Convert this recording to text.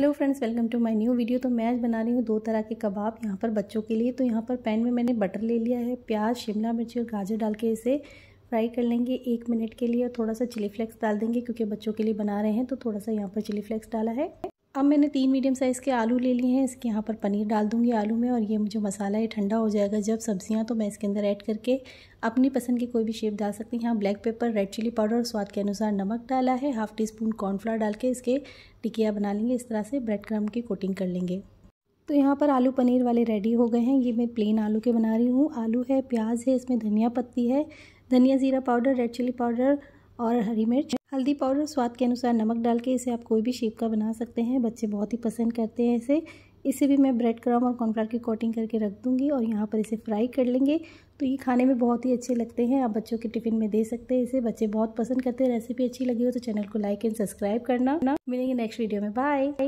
hello friends welcome to my new video तो मैं आज बना रही हूँ दो तरह के कबाब यहाँ पर बच्चों के लिए तो यहाँ पर पैन में मैंने बटर ले लिया है प्याज शिमला मिर्ची और गाजर डाल के इसे फ्राई कर लेंगे एक मिनट के लिए और थोड़ा सा चिली फ्लेक्स डाल देंगे क्योंकि बच्चों के लिए बना रहे हैं तो थोड़ा सा यहाँ पर चिली फ्लेक्स डाला है अब मैंने तीन मीडियम साइज़ के आलू ले लिए हैं इसके यहाँ पर पनीर डाल दूँगी आलू में और ये जो मसाला है ठंडा हो जाएगा जब सब्जियाँ तो मैं इसके अंदर ऐड करके अपनी पसंद की कोई भी शेप डाल सकती हूँ यहाँ black pepper red chilli powder और स्वाद के अनुसार नमक डाला है हाफ़ टी स्पून कॉर्नफ्लावर डाल के इसके टिकिया बना लेंगे इस तरह से ब्रेड क्रम की कोटिंग कर लेंगे तो यहाँ पर आलू पनीर वाले रेडी हो गए हैं ये मैं प्लेन आलू के बना रही हूँ आलू है प्याज है इसमें धनिया पत्ती है धनिया ज़ीरा पाउडर रेड चिली पाउडर और हरी मिर्च हल्दी पाउडर स्वाद के अनुसार नमक डाल के इसे आप कोई भी शेप का बना सकते हैं बच्चे बहुत ही पसंद करते हैं इसे इसे भी मैं ब्रेड क्रम और कॉर्नफ्लावर की कोटिंग करके रख दूँगी और यहाँ पर इसे फ्राई कर लेंगे तो ये खाने में बहुत ही अच्छे लगते हैं आप बच्चों के टिफ़िन में दे सकते हैं इसे बच्चे बहुत पसंद करते हैं रेसिपी अच्छी लगी हो तो चैनल को लाइक एंड सब्सक्राइब करना मिलेंगे नेक्स्ट वीडियो में बाय